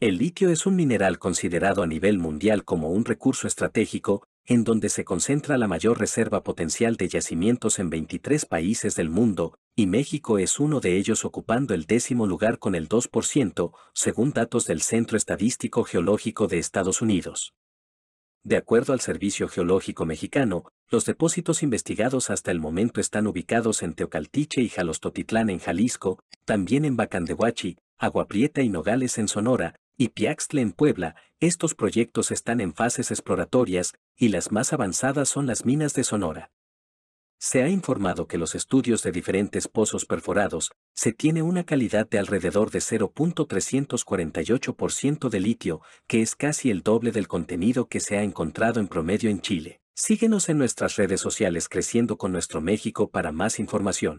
El litio es un mineral considerado a nivel mundial como un recurso estratégico, en donde se concentra la mayor reserva potencial de yacimientos en 23 países del mundo, y México es uno de ellos ocupando el décimo lugar con el 2%, según datos del Centro Estadístico Geológico de Estados Unidos. De acuerdo al Servicio Geológico Mexicano, los depósitos investigados hasta el momento están ubicados en Teocaltiche y Jalostotitlán en Jalisco, también en Bacandehuachi, Agua Prieta y Nogales en Sonora, y Piaxtle en Puebla, estos proyectos están en fases exploratorias y las más avanzadas son las minas de Sonora. Se ha informado que los estudios de diferentes pozos perforados se tiene una calidad de alrededor de 0.348% de litio, que es casi el doble del contenido que se ha encontrado en promedio en Chile. Síguenos en nuestras redes sociales creciendo con nuestro México para más información.